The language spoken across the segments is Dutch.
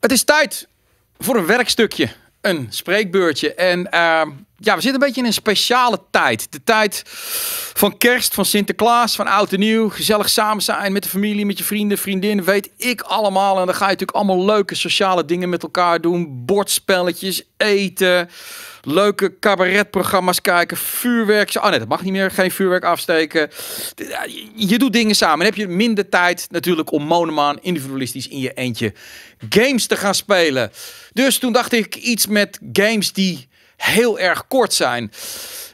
Het is tijd voor een werkstukje, een spreekbeurtje. En uh, ja, we zitten een beetje in een speciale tijd. De tijd van kerst, van Sinterklaas, van oud en nieuw. Gezellig samen zijn met de familie, met je vrienden, vriendinnen. Weet ik allemaal. En dan ga je natuurlijk allemaal leuke sociale dingen met elkaar doen. Bordspelletjes, eten. Leuke cabaretprogramma's kijken. Vuurwerk. Oh nee, dat mag niet meer. Geen vuurwerk afsteken. Je doet dingen samen. Dan heb je minder tijd natuurlijk om monomaan individualistisch in je eentje games te gaan spelen. Dus toen dacht ik iets met games die heel erg kort zijn.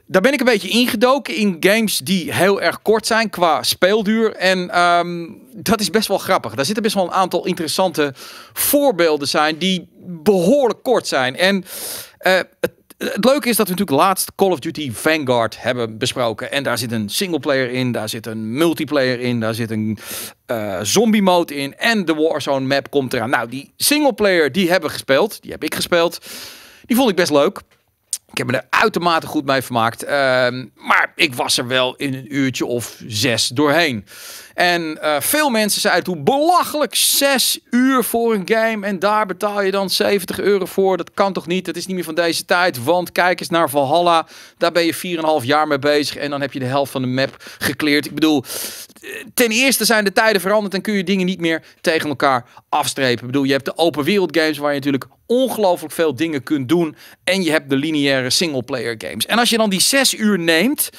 Daar ben ik een beetje ingedoken in games die heel erg kort zijn qua speelduur. En ehm, dat is best wel grappig. Daar zitten best wel een aantal interessante voorbeelden zijn die behoorlijk kort zijn. En eh, het leuke is dat we natuurlijk laatst Call of Duty Vanguard hebben besproken. En daar zit een singleplayer in, daar zit een multiplayer in, daar zit een eh, zombie mode in. En de Warzone map komt eraan. Nou, die singleplayer die hebben we gespeeld, die heb ik gespeeld. Die vond ik best leuk. Ik heb me er uitermate goed mee vermaakt. Ehm, maar ik was er wel in een uurtje of zes doorheen. En eh, veel mensen zeiden hoe belachelijk zes uur voor een game. En daar betaal je dan 70 euro voor. Dat kan toch niet? Dat is niet meer van deze tijd. Want kijk eens naar Valhalla. Daar ben je 4,5 jaar mee bezig. En dan heb je de helft van de map gekleerd. Ik bedoel, ten eerste zijn de tijden veranderd. En kun je dingen niet meer tegen elkaar afstrepen. Ik bedoel, je hebt de open wereld games waar je natuurlijk ongelooflijk veel dingen kunt doen. En je hebt de lineaire single player games. En als je dan die zes uur neemt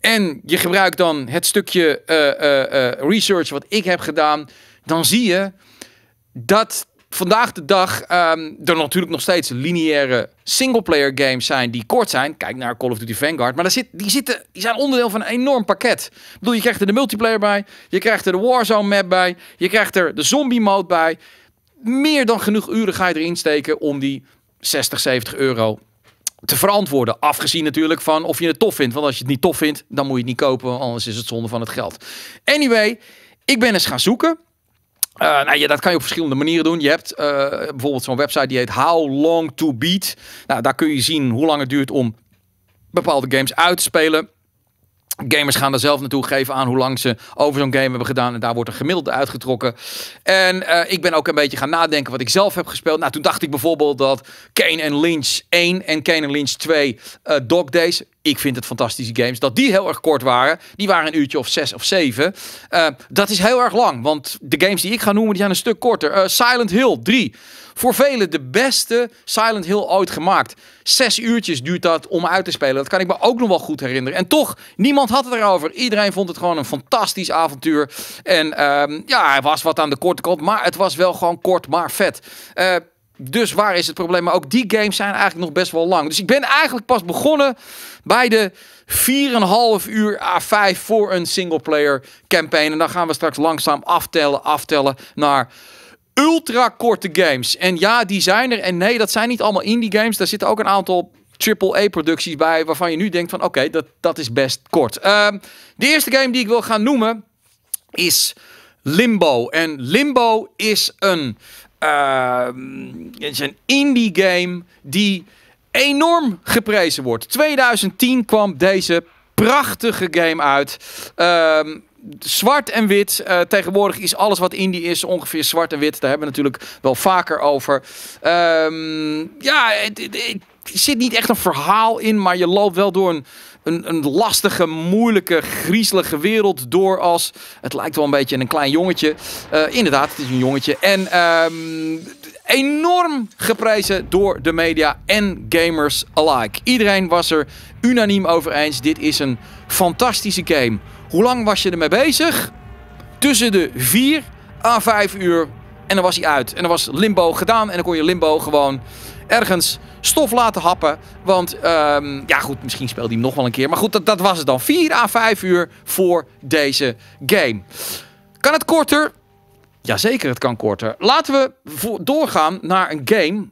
en je gebruikt dan het stukje eh, eh, eh, research wat ik heb gedaan, dan zie je dat vandaag de dag ehm, er natuurlijk nog steeds lineaire singleplayer games zijn die kort zijn. Kijk naar Call of Duty Vanguard. Maar daar zit, die, zitten, die zijn onderdeel van een enorm pakket. Ik bedoel, je krijgt er de multiplayer bij. Je krijgt er de Warzone map bij. Je krijgt er de zombie mode bij. Meer dan genoeg uren ga je erin steken om die 60, 70 euro te verantwoorden. Afgezien natuurlijk van of je het tof vindt. Want als je het niet tof vindt, dan moet je het niet kopen. Anders is het zonde van het geld. Anyway, ik ben eens gaan zoeken. Uh, nou ja, dat kan je op verschillende manieren doen. Je hebt eh, bijvoorbeeld zo'n website die heet How Long to Beat. Nou, daar kun je zien hoe lang het duurt om bepaalde games uit te spelen. Gamers gaan er zelf naartoe geven aan hoe lang ze over zo'n game hebben gedaan. En daar wordt een gemiddelde uitgetrokken. En eh, ik ben ook een beetje gaan nadenken wat ik zelf heb gespeeld. Nou, toen dacht ik bijvoorbeeld dat Kane en Lynch 1 en Kane en Lynch 2 uh, eh, Dog Days. Ik vind het fantastische games. Dat die heel erg kort waren. Die waren een uurtje of zes of zeven. Eh, dat is heel erg lang. Want de games die ik ga noemen, die zijn een stuk korter. Silent Hill 3. Voor velen de beste Silent Hill ooit gemaakt. Zes uurtjes duurt dat om uit te spelen. Dat kan ik me ook nog wel goed herinneren. En toch, niemand had het erover. Iedereen vond het gewoon een fantastisch avontuur. En um, ja, hij was wat aan de korte kant. Maar het was wel gewoon kort, maar vet. Eh, dus waar is het probleem? Maar ook die games zijn eigenlijk nog best wel lang. Dus ik ben eigenlijk pas begonnen bij de 4,5 uur A5 voor een singleplayer campaign. En dan gaan we straks langzaam aftellen, aftellen naar ultra korte games. En ja, die zijn er. En nee, dat zijn niet allemaal indie games. Daar zitten ook een aantal AAA-producties bij waarvan je nu denkt van oké, dat, dat is best kort. Ehm, de eerste game die ik wil gaan noemen is Limbo. En Limbo is een, ehm, is een indie game die enorm geprezen wordt. 2010 kwam deze prachtige game uit. Ehm zwart en wit. Eh, tegenwoordig is alles wat indie is ongeveer zwart en wit. Daar hebben we natuurlijk wel vaker over. Ehm, ja, er zit niet echt een verhaal in, maar je loopt wel door een, een, een, lastige, moeilijke, griezelige wereld door als... Het lijkt wel een beetje een klein jongetje. Eh, inderdaad, het is een jongetje. En ehm, enorm geprezen door de media en gamers alike. Iedereen was er unaniem over eens. Dit is een fantastische game hoe lang was je ermee bezig? Tussen de 4 à 5 uur. En dan was hij uit. En dan was limbo gedaan. En dan kon je limbo gewoon ergens stof laten happen. Want ehm, ja goed, misschien speelde hij hem nog wel een keer. Maar goed, dat, dat was het dan. 4 à 5 uur voor deze game. Kan het korter? Jazeker, het kan korter. Laten we doorgaan naar een game.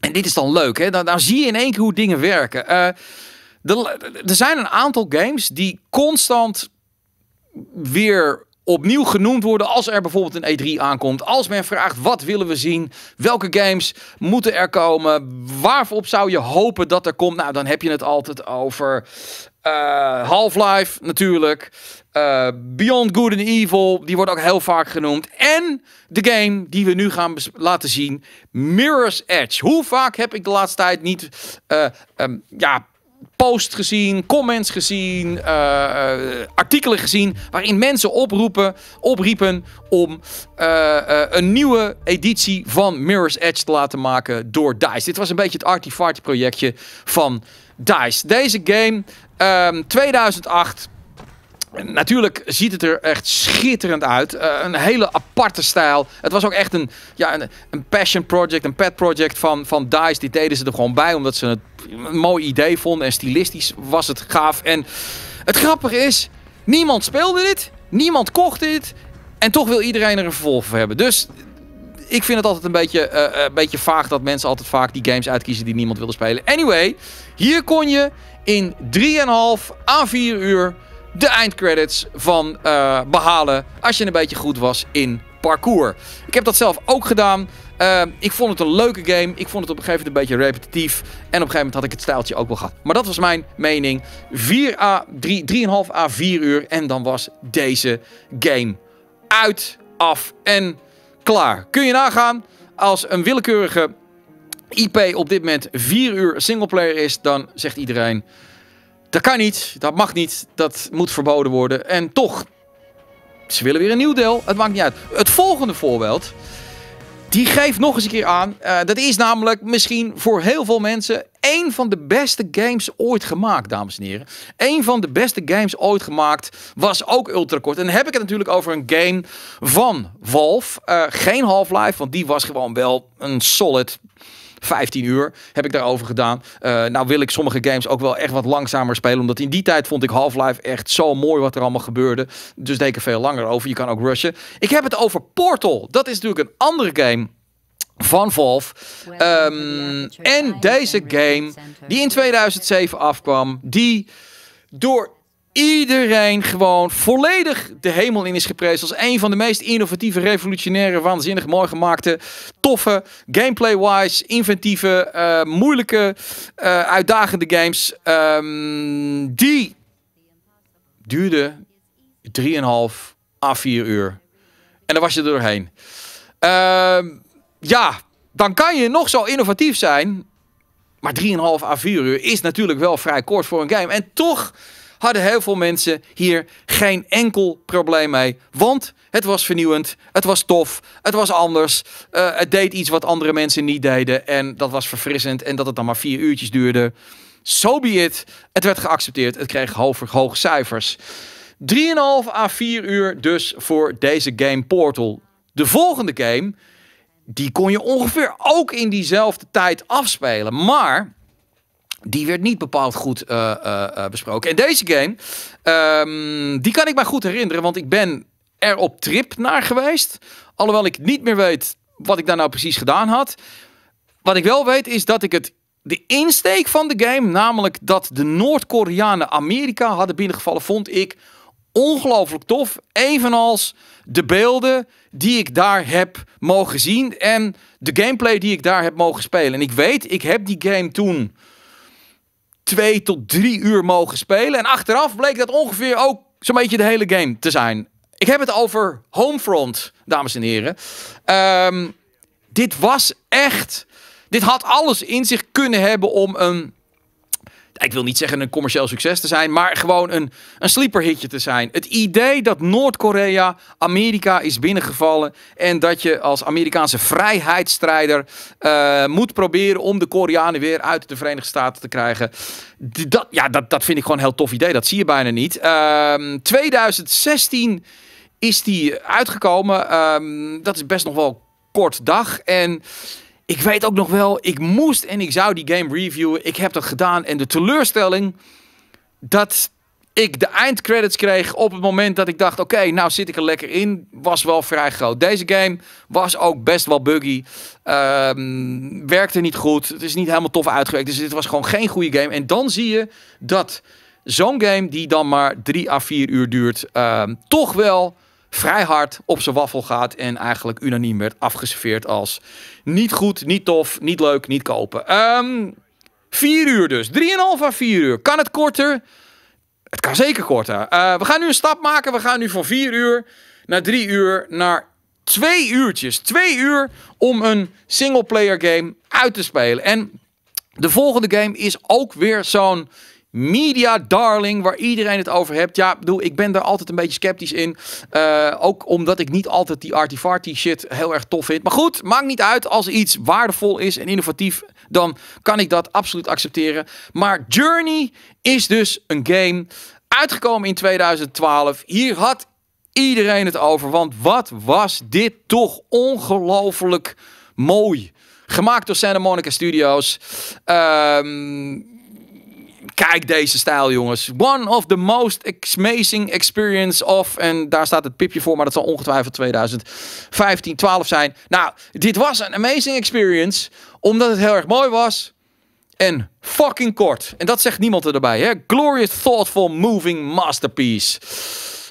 En dit is dan leuk, hè? Dan, dan zie je in één keer hoe dingen werken. Eh, er zijn een aantal games die constant weer opnieuw genoemd worden als er bijvoorbeeld een E3 aankomt. Als men vraagt wat willen we zien, welke games moeten er komen, waarop zou je hopen dat er komt. Nou, dan heb je het altijd over eh, Half-Life natuurlijk, eh, Beyond Good and Evil, die wordt ook heel vaak genoemd. En de game die we nu gaan laten zien, Mirror's Edge. Hoe vaak heb ik de laatste tijd niet eh, ehm, ja, posts gezien, comments gezien, eh, eh, artikelen gezien. waarin mensen oproepen, opriepen om eh, een nieuwe editie van Mirror's Edge te laten maken door DICE. Dit was een beetje het artifact projectje van DICE. Deze game, 2008. Ehm, Natuurlijk ziet het er echt schitterend uit. Eh, een hele aparte stijl. Het was ook echt een, ja, een, een, passion project, een pet project van, van DICE. Die deden ze er gewoon bij omdat ze het een mooi idee vonden. En stilistisch was het gaaf. En het grappige is, niemand speelde dit. Niemand kocht dit. En toch wil iedereen er een vervolg voor hebben. Dus ik vind het altijd een beetje, eh, eh, een beetje vaag dat mensen altijd vaak die games uitkiezen die niemand wilde spelen. Anyway, hier kon je in 3,5 à 4 uur de eindcredits van eh, behalen als je een beetje goed was in parcours. Ik heb dat zelf ook gedaan. Eh, ik vond het een leuke game. Ik vond het op een gegeven moment een beetje repetitief. En op een gegeven moment had ik het stijltje ook wel gehad. Maar dat was mijn mening. 4 a 3, 3,5 à 4 uur. En dan was deze game uit, af en klaar. Kun je nagaan als een willekeurige IP op dit moment 4 uur singleplayer is, dan zegt iedereen dat kan niet, dat mag niet, dat moet verboden worden. En toch, ze willen weer een nieuw deel. Het maakt niet uit. Het volgende voorbeeld, die geeft nog eens een keer aan. Eh, dat is namelijk misschien voor heel veel mensen één van de beste games ooit gemaakt, dames en heren. Eén van de beste games ooit gemaakt was ook Ultrakort. En dan heb ik het natuurlijk over een game van Valve. Eh, geen Half-Life, want die was gewoon wel een solid 15 uur heb ik daarover gedaan. Eh, nou wil ik sommige games ook wel echt wat langzamer spelen. Omdat in die tijd vond ik Half-Life echt zo mooi wat er allemaal gebeurde. Dus deed ik er veel langer over. Je kan ook rushen. Ik heb het over Portal. Dat is natuurlijk een andere game van Valve. Ehm, en deze game die in 2007 afkwam. Die door iedereen gewoon volledig de hemel in is geprezen. Als een van de meest innovatieve, revolutionaire, waanzinnig mooi gemaakte, toffe, gameplay-wise, inventieve, eh, moeilijke, eh, uitdagende games. Ehm, die duurde 3,5 à 4 uur. En dan was je er doorheen. Ehm, ja, dan kan je nog zo innovatief zijn. Maar 3,5 à 4 uur is natuurlijk wel vrij kort voor een game. En toch hadden heel veel mensen hier geen enkel probleem mee. Want het was vernieuwend, het was tof, het was anders. Eh, het deed iets wat andere mensen niet deden. En dat was verfrissend. En dat het dan maar vier uurtjes duurde. Zo be it. Het werd geaccepteerd. Het kreeg hoge hoge cijfers. 3,5 à 4 uur dus voor deze game Portal. De volgende game, die kon je ongeveer ook in diezelfde tijd afspelen. Maar die werd niet bepaald goed eh, eh, eh, besproken. En deze game, ehm, die kan ik mij goed herinneren, want ik ben er op trip naar geweest. Alhoewel ik niet meer weet wat ik daar nou precies gedaan had. Wat ik wel weet is dat ik het de insteek van de game, namelijk dat de Noord-Koreanen Amerika hadden binnengevallen, vond ik ongelooflijk tof. Evenals de beelden die ik daar heb mogen zien en de gameplay die ik daar heb mogen spelen. En ik weet, ik heb die game toen twee tot drie uur mogen spelen. En achteraf bleek dat ongeveer ook zo'n beetje de hele game te zijn. Ik heb het over Homefront, dames en heren. Ehm, dit was echt. Dit had alles in zich kunnen hebben om een ik wil niet zeggen een commercieel succes te zijn, maar gewoon een, een sleeper te zijn. Het idee dat Noord-Korea Amerika is binnengevallen en dat je als Amerikaanse vrijheidsstrijder eh, moet proberen om de Koreanen weer uit de Verenigde Staten te krijgen. Dat, ja, dat, dat vind ik gewoon een heel tof idee. Dat zie je bijna niet. 2016 ehm, is die uitgekomen. Ehm, dat is best nog wel kort dag. En ik weet ook nog wel, ik moest en ik zou die game reviewen. Ik heb dat gedaan. En de teleurstelling dat ik de eindcredits kreeg op het moment dat ik dacht... oké, nou zit ik er lekker in, was wel vrij groot. Deze game was ook best wel buggy. Ehm, werkte niet goed. Het is niet helemaal tof uitgewerkt. Dus dit was gewoon geen goede game. En dan zie je dat zo'n game die dan maar drie à vier uur duurt... Ehm, toch wel vrij hard op zijn waffel gaat en eigenlijk unaniem werd afgeserveerd als niet goed, niet tof, niet leuk, niet kopen. Um, vier uur dus. 3,5 à 4 uur. Kan het korter? Het kan zeker korter. Eh, we gaan nu een stap maken. We gaan nu van 4 uur naar 3 uur naar 2 uurtjes. 2 uur om een single player game uit te spelen. En de volgende game is ook weer zo'n media darling, waar iedereen het over hebt. Ja, bedoel, ik ben daar altijd een beetje sceptisch in. Eh, ook omdat ik niet altijd die artifarty shit heel erg tof vind. Maar goed, maakt niet uit. Als iets waardevol is en innovatief, dan kan ik dat absoluut accepteren. Maar Journey is dus een game uitgekomen in 2012. Hier had iedereen het over, want wat was dit toch ongelooflijk mooi. Gemaakt door Santa Monica Studios. Um, Kijk deze stijl, jongens. One of the most amazing experience of. En daar staat het pipje voor, maar dat zal ongetwijfeld 2015, 12 zijn. Nou, dit was een amazing experience. Omdat het heel erg mooi was. En fucking kort. En dat zegt niemand erbij, hè? Glorious, thoughtful, moving masterpiece.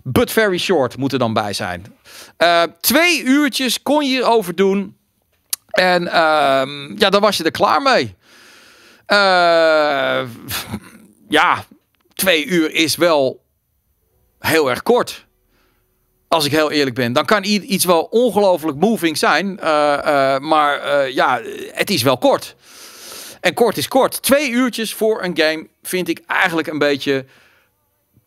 But very short moet er dan bij zijn. Eh, twee uurtjes kon je hierover doen. En ehm, ja, dan was je er klaar mee. Uh, ja, twee uur is wel heel erg kort. Als ik heel eerlijk ben. Dan kan iets wel ongelooflijk moving zijn. Eh, eh, maar eh, ja, het is wel kort. En kort is kort. Twee uurtjes voor een game vind ik eigenlijk een beetje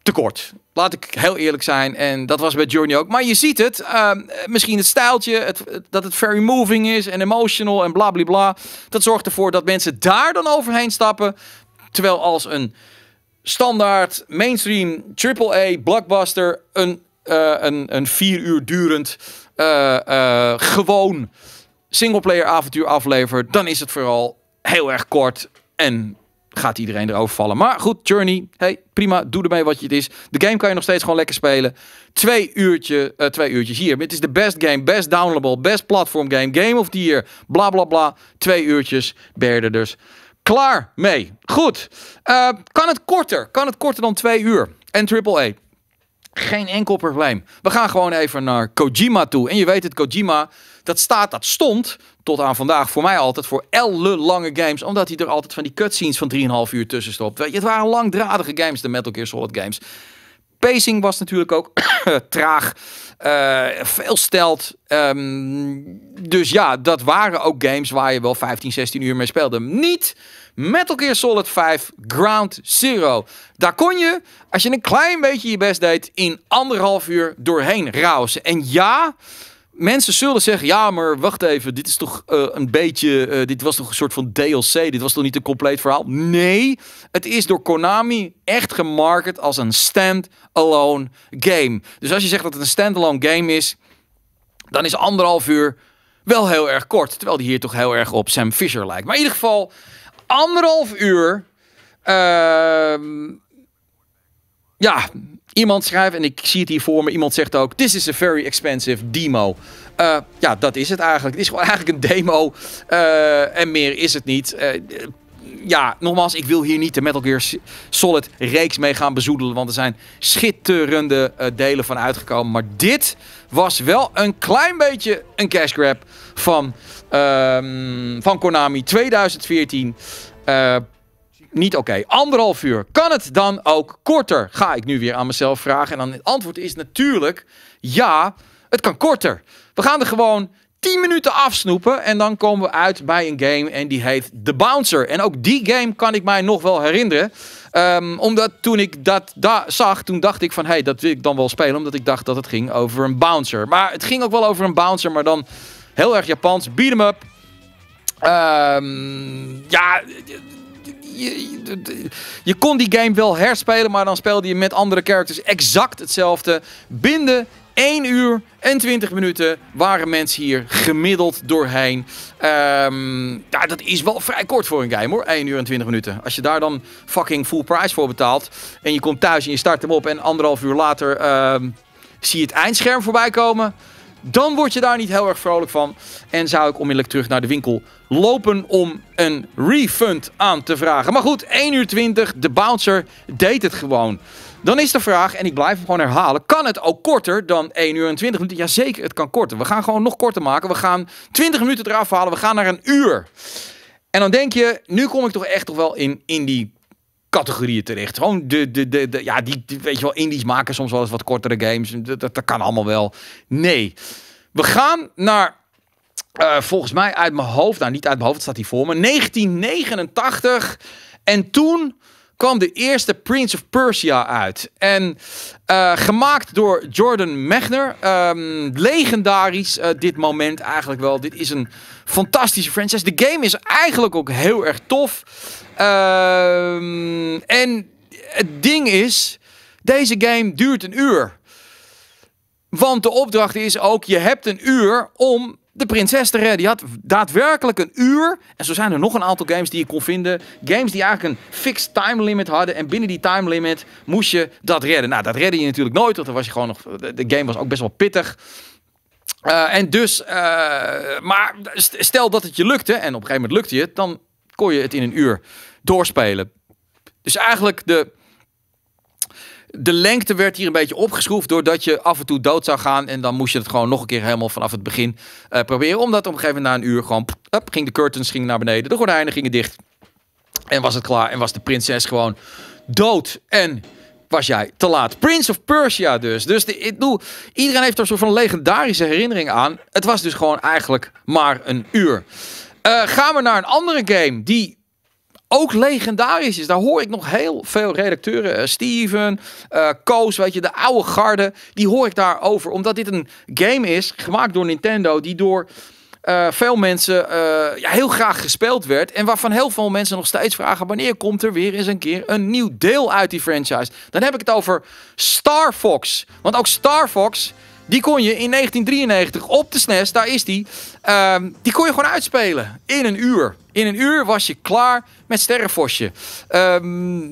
te kort. Laat ik heel eerlijk zijn. En dat was bij Journey ook. Maar je ziet het. Ehm, misschien het stijltje. Het, dat het very moving is. En emotional. En bla bla bla. Dat zorgt ervoor dat mensen daar dan overheen stappen. Terwijl als een standaard, mainstream, AAA, blockbuster een, uh, een, een vier uur durend uh, uh, gewoon singleplayer avontuur aflevert, dan is het vooral heel erg kort en gaat iedereen erover vallen. Maar goed, Journey, hey, prima, doe ermee wat je het is. De game kan je nog steeds gewoon lekker spelen. Twee, uurtje, twee uurtjes hier. Het is de best game, best downloadable, best platform game, game of the year, bla bla bla. Twee uurtjes, berde dus. Klaar mee. Goed. Eh, kan het korter? Kan het korter dan twee uur? En AAA. Geen enkel probleem. We gaan gewoon even naar Kojima toe. En je weet het, Kojima, dat staat, dat stond tot aan vandaag voor mij altijd voor lange games. Omdat hij er altijd van die cutscenes van 3,5 uur tussen stopt. Weet je, het waren langdradige games, de Metal Gear Solid games pacing was natuurlijk ook traag. Eh, veel stelt. Ehm, dus ja, dat waren ook games waar je wel 15, 16 uur mee speelde. Niet Metal Gear Solid 5 Ground Zero. Daar kon je, als je een klein beetje je best deed, in anderhalf uur doorheen rausen. En ja, mensen zullen zeggen: ja, maar wacht even, dit is toch eh, een beetje, eh, dit was toch een soort van DLC, dit was toch niet een compleet verhaal? Nee, het is door Konami echt gemarket als een stand-alone game. Dus als je zegt dat het een stand-alone game is, dan is anderhalf uur wel heel erg kort, terwijl die hier toch heel erg op Sam Fisher lijkt. Maar in ieder geval anderhalf uur. Uh, ja, Iemand schrijft, en ik zie het hier voor me, iemand zegt ook: This is a very expensive demo. Eh, ja, dat is het eigenlijk. Het is gewoon eigenlijk een demo. Eh, en meer is het niet. Eh, ja, nogmaals, ik wil hier niet de Metal Gear Solid reeks mee gaan bezoedelen. Want er zijn schitterende delen van uitgekomen. Maar dit was wel een klein beetje een cash grab van, ehm, van Konami 2014 niet oké. Anderhalf uur. Kan het dan ook korter? Ga ik nu weer aan mezelf vragen. En dan het antwoord is natuurlijk ja, het kan korter. We gaan er gewoon 10 minuten afsnoepen en dan komen we uit bij een game en die heet The Bouncer. En ook die game kan ik mij nog wel herinneren. Ehm, omdat toen ik dat daar zag, toen dacht ik van hé, hey, dat wil ik dan wel spelen. Omdat ik dacht dat het ging over een bouncer. Maar het ging ook wel over een bouncer, maar dan heel erg Japans. Beat 'em up. Ehm, ja, je, je, kon die game wel herspelen, maar dan speelde je met andere characters exact hetzelfde. Binden 1 uur en 20 minuten waren mensen hier gemiddeld doorheen. Ehm, ja, dat is wel vrij kort voor een game hoor, 1 uur en 20 minuten. Als je daar dan fucking full price voor betaalt en je komt thuis en je start hem op en anderhalf uur later ehm, zie je het eindscherm voorbij komen dan word je daar niet heel erg vrolijk van. En zou ik onmiddellijk terug naar de winkel lopen om een refund aan te vragen. Maar goed, 1 uur 20, de bouncer deed het gewoon. Dan is de vraag, en ik blijf hem gewoon herhalen: kan het ook korter dan 1 uur en 20 minuten? Jazeker, het kan korter. We gaan gewoon nog korter maken. We gaan 20 minuten eraf halen. We gaan naar een uur. En dan denk je, nu kom ik toch echt toch wel in, in die categorieën terecht. Gewoon de, de, de, ja, die, weet je wel, indies maken soms wel eens wat kortere games. Dat, dat, kan allemaal wel. Nee. We gaan naar, eh, volgens mij uit mijn hoofd, nou niet uit mijn hoofd, staat hij voor me, 1989. En toen kwam de eerste Prince of Persia uit. En eh, gemaakt door Jordan Mechner. Ehm, legendarisch eh, dit moment eigenlijk wel. Dit is een fantastische franchise. De game is eigenlijk ook heel erg tof. Ehm, en het ding is, deze game duurt een uur. Want de opdracht is ook, je hebt een uur om de prinses te redden. Die had daadwerkelijk een uur. En zo zijn er nog een aantal games die je kon vinden. Games die eigenlijk een fixed time limit hadden. En binnen die time limit moest je dat redden. Nou, dat redde je natuurlijk nooit. Want dan was je gewoon nog. De game was ook best wel pittig. Eh, en dus, eh, maar stel dat het je lukte, en op een gegeven moment lukte je het, dan kon je het in een uur doorspelen. Dus eigenlijk de, de lengte werd hier een beetje opgeschroefd doordat je af en toe dood zou gaan. En dan moest je het gewoon nog een keer helemaal vanaf het begin eh, proberen. Omdat op een gegeven moment na een uur gewoon up, ging de curtains gingen naar beneden. De gordijnen gingen dicht. En was het klaar. En was de prinses gewoon dood. En was jij te laat. Prince of Persia dus. Dus ik bedoel, iedereen heeft er een soort van legendarische herinnering aan. Het was dus gewoon eigenlijk maar een uur. Eh, gaan we naar een andere game die ook legendarisch is. Daar hoor ik nog heel veel redacteuren, eh, Steven, uh, Koos, weet je, de oude garde, die hoor ik daarover. Omdat dit een game is gemaakt door Nintendo, die door veel mensen ja, heel graag gespeeld werd. En waarvan heel veel mensen nog steeds vragen: wanneer komt er weer eens een keer een nieuw deel uit die franchise? Dan heb ik het over Star Fox. Want ook Star Fox die kon je in 1993 op de SNES, e daar is die, ehm, die kon je gewoon uitspelen in een uur. In een uur was je klaar met Sterrenvosje. Ehm,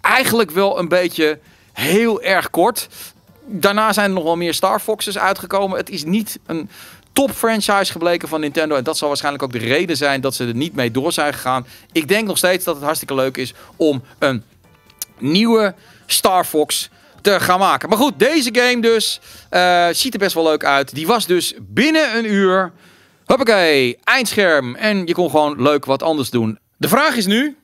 eigenlijk wel een beetje heel erg kort. Daarna zijn er nog wel meer Star Foxes uitgekomen. Het is niet een top franchise gebleken van Nintendo. En dat zal waarschijnlijk ook de reden zijn dat ze er niet mee door zijn gegaan. Ik denk nog steeds dat het hartstikke leuk is om een nieuwe Star Fox te gaan maken. Maar goed, deze game dus. Eh, ziet er best wel leuk uit. Die was dus binnen een uur. Hoppakee, eindscherm. En je kon gewoon leuk wat anders doen. De vraag is nu,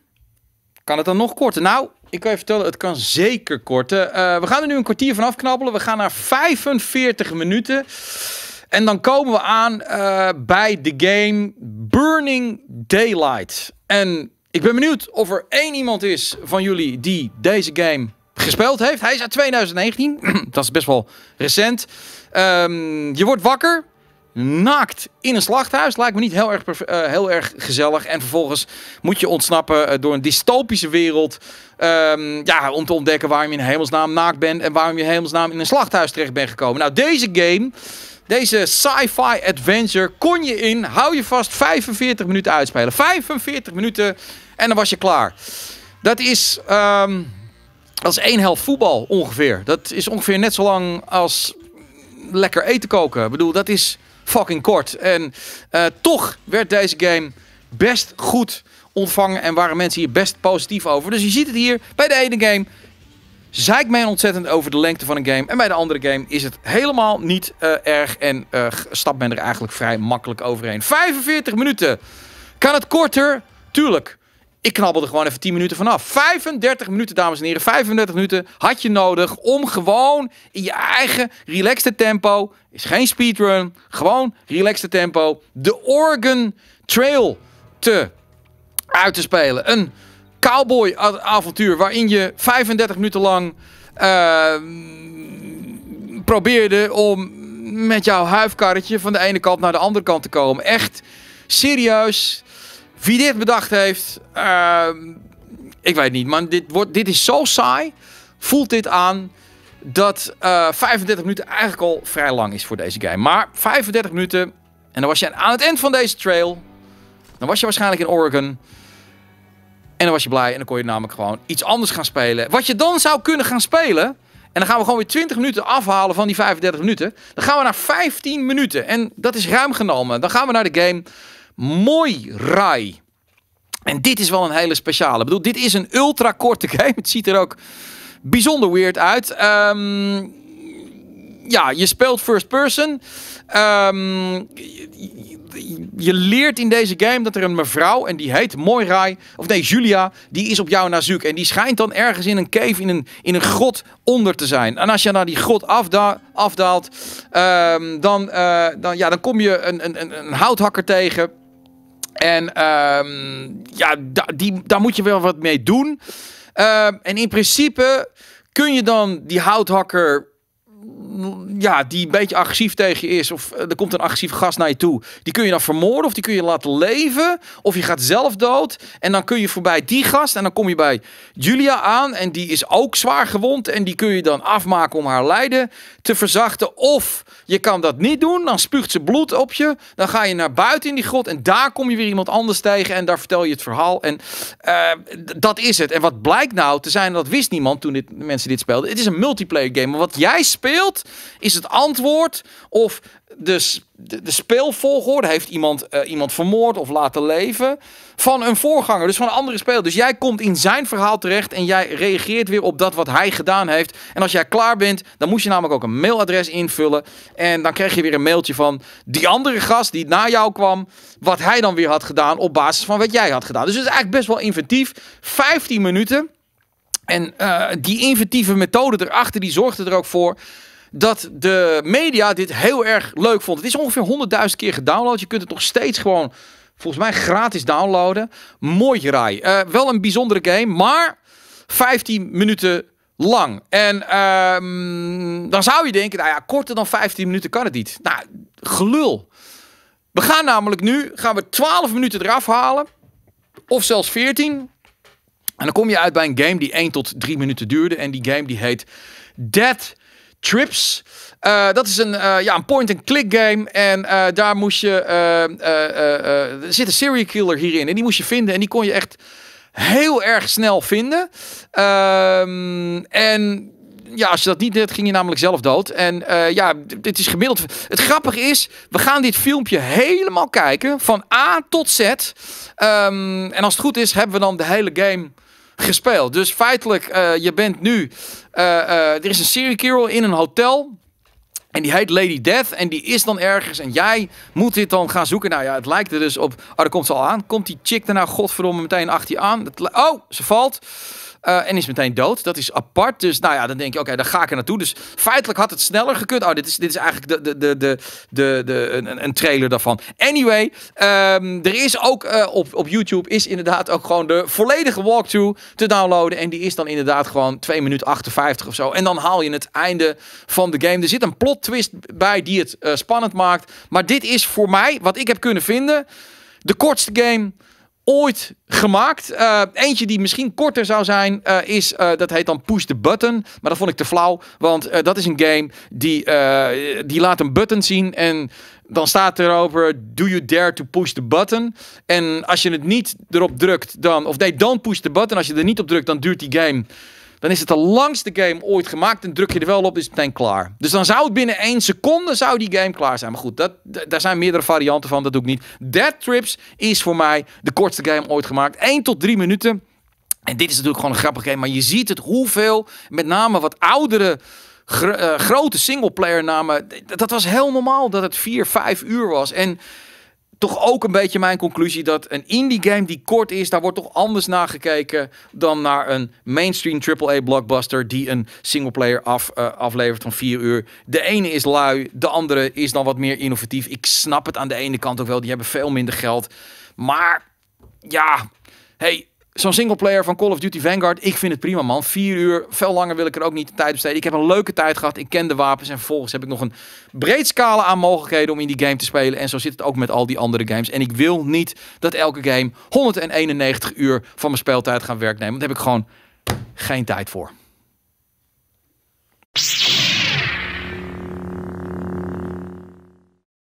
kan het dan nog korter? Nou, ik kan je vertellen, het kan zeker korter. Eh, we gaan er nu een kwartier van afknabbelen. We gaan naar 45 minuten. En dan komen we aan eh, bij de game Burning Daylight. En ik ben benieuwd of er één iemand is van jullie die deze game gespeeld heeft. Hij is uit 2019. dat is best wel recent. Ehm, je wordt wakker. Naakt in een slachthuis lijkt me niet heel erg, eh, heel erg gezellig. En vervolgens moet je ontsnappen eh, door een dystopische wereld. Ehm, ja, om te ontdekken waarom je in hemelsnaam naakt bent. En waarom je in hemelsnaam in een slachthuis terecht bent gekomen. Nou, deze game, deze sci-fi adventure, kon je in, hou je vast, 45 minuten uitspelen. 45 minuten en dan was je klaar. Dat is. Ehm, dat is één helft voetbal ongeveer. Dat is ongeveer net zo lang als lekker eten koken. Ik bedoel, dat is fucking kort. En eh, toch werd deze game best goed ontvangen en waren mensen hier best positief over. Dus je ziet het hier bij de ene game. Zeik men ontzettend over de lengte van een game. En bij de andere game is het helemaal niet eh, erg. En uh, stapt men er eigenlijk vrij makkelijk overheen. 45 minuten. Kan het korter? Tuurlijk. Ik knabbelde gewoon even 10 minuten vanaf. 35 minuten, dames en heren. 35 minuten had je nodig om gewoon in je eigen relaxte tempo. Is geen speedrun. Gewoon relaxte tempo. De Oregon Trail te uit te spelen. Een cowboy avontuur waarin je 35 minuten lang ehm, probeerde om met jouw huifkarretje van de ene kant naar de andere kant te komen. Echt serieus wie dit bedacht heeft, ehm, ik weet niet, man. Dit, wordt, dit is zo saai. Voelt dit aan dat 35 eh, minuten eigenlijk al vrij lang is voor deze game. Maar 35 minuten, en dan was je aan het eind van deze trail. Dan was je waarschijnlijk in Oregon. En dan was je blij en dan kon je namelijk gewoon iets anders gaan spelen. Wat je dan zou kunnen gaan spelen. En dan gaan we gewoon weer 20 minuten afhalen van die 35 minuten. Dan gaan we naar 15 minuten. En dat is ruim genomen. Dan gaan we naar de game Mooi Rai. En dit is wel een hele speciale. Ik bedoel, dit is een ultra korte game. Het ziet er ook bijzonder weird uit. Ehm, ja, je speelt first person. Ehm, je, leert in deze game dat er een mevrouw, en die heet Mooi Rai. of nee, Julia, die is op jou naar zoek. En die schijnt dan ergens in een cave, in een, in een grot onder te zijn. En als je naar die grot afda afdaalt, ehm, dan, eh, dan, ja, dan kom je een, een, een houthakker tegen. En ehm, ja, die, daar moet je wel wat mee doen. Ehm, en in principe kun je dan die houthakker ja, die een beetje agressief tegen je is. Of eh, er komt een agressieve gast naar je toe. Die kun je dan vermoorden of die kun je laten leven. Of je gaat zelf dood. En dan kun je voorbij die gast. En dan kom je bij Julia aan. En die is ook zwaar gewond. En die kun je dan afmaken om haar lijden te verzachten. Of je kan dat niet doen. Dan spuugt ze bloed op je. Dan ga je naar buiten in die grot. En daar kom je weer iemand anders tegen. En daar vertel je het verhaal. En eh, dat is het. En wat blijkt nou te zijn, dat wist niemand toen mensen dit speelden. Het is een multiplayer game. Maar wat jij speelt is het antwoord? Of de, de, de speelvolgorde heeft iemand, eh, iemand vermoord of laten leven? Van een voorganger, dus van een andere speler. Dus jij komt in zijn verhaal terecht en jij reageert weer op dat wat hij gedaan heeft. En als jij klaar bent, dan moet je namelijk ook een mailadres invullen. En dan krijg je weer een mailtje van die andere gast die na jou kwam. Wat hij dan weer had gedaan op basis van wat jij had gedaan. Dus het is eigenlijk best wel inventief. 15 minuten. En eh, die inventieve methode erachter, die zorgde er ook voor dat de media dit heel erg leuk vond. Het is ongeveer 100.000 keer gedownload. Je kunt het nog steeds gewoon, volgens mij, gratis downloaden. Mooi gerai. Eh, wel een bijzondere game, maar 15 minuten lang. En ehm, dan zou je denken, nou ja, korter dan 15 minuten kan het niet. Nou, gelul. We gaan namelijk nu, gaan we 12 minuten eraf halen. Of zelfs 14. En dan kom je uit bij een game die 1 tot 3 minuten duurde. En die game die heet Dead Trips. Eh, dat is een, eh, ja, een point-and-click game. En eh, daar moest je. er zit een serial killer hierin. En die moest je vinden. En die kon je echt heel erg snel vinden. Ehm, en. Ja, als je dat niet deed, ging je namelijk zelf dood. En ja, dit is gemiddeld. Het grappige is, we gaan dit filmpje helemaal kijken. Van A tot Z. Ehm, en als het goed is, hebben we dan de hele game gespeeld. Dus feitelijk, eh, je bent nu. Eh, eh, er is een Serie killer in een hotel. En die heet Lady Death en die is dan ergens. En jij moet dit dan gaan zoeken. Nou ja, het lijkt er dus op. Oh, daar komt ze al aan. Komt die chick er nou godverdomme meteen achter je aan? oh, ze valt. Eh, en is meteen dood. Dat is apart. Dus nou ja, dan denk je, oké, okay, dan ga ik er naartoe. Dus feitelijk had het sneller gekund. Oh, dit is, dit is eigenlijk de, de, de, de, de, een, een trailer daarvan. Anyway, ehm, er is ook eh, op, op YouTube is inderdaad ook gewoon de volledige walkthrough te downloaden. En die is dan inderdaad gewoon 2 minuten 58 of zo. En dan haal je het einde van de game. Er zit een plot twist bij die het eh, spannend maakt. Maar dit is voor mij, wat ik heb kunnen vinden, de kortste game ooit gemaakt. Eh, eentje die misschien korter zou zijn, eh, is eh, dat heet dan Push the Button. Maar dat vond ik te flauw, want dat is een game die, die laat een button zien en dan staat erover: Do you dare to push the button? En als je het niet erop drukt, dan, of nee, don't push the button. Als je er niet op drukt, dan duurt die game dan is het de langste game ooit gemaakt. En druk je er wel op, is het meteen klaar. Dus dan zou het binnen één seconde zou die game klaar zijn. Maar goed, dat, daar zijn meerdere varianten van. Dat doe ik niet. Dead Trips is voor mij de kortste game ooit gemaakt. 1 tot 3 minuten. En dit is natuurlijk gewoon een grappig game. Maar je ziet het hoeveel, met name wat oudere... grote uh, grote singleplayer namen, dat was heel normaal dat het 4, 5 uur was. En toch ook een beetje mijn conclusie dat een indie game die kort is, daar wordt toch anders naar gekeken dan naar een mainstream AAA blockbuster die een singleplayer af, eh, aflevert van vier uur. De ene is lui, de andere is dan wat meer innovatief. Ik snap het aan de ene kant ook wel, die hebben veel minder geld. Maar ja, hey, Zo'n singleplayer van Call of Duty Vanguard, ik vind het prima man. Vier uur, veel langer wil ik er ook niet de tijd besteden. Ik heb een leuke tijd gehad, ik ken de wapens en volgens heb ik nog een breed scala aan mogelijkheden om in die game te spelen. En zo zit het ook met al die andere games. En ik wil niet dat elke game 191 uur van mijn speeltijd gaan werk Want daar heb ik gewoon geen tijd voor.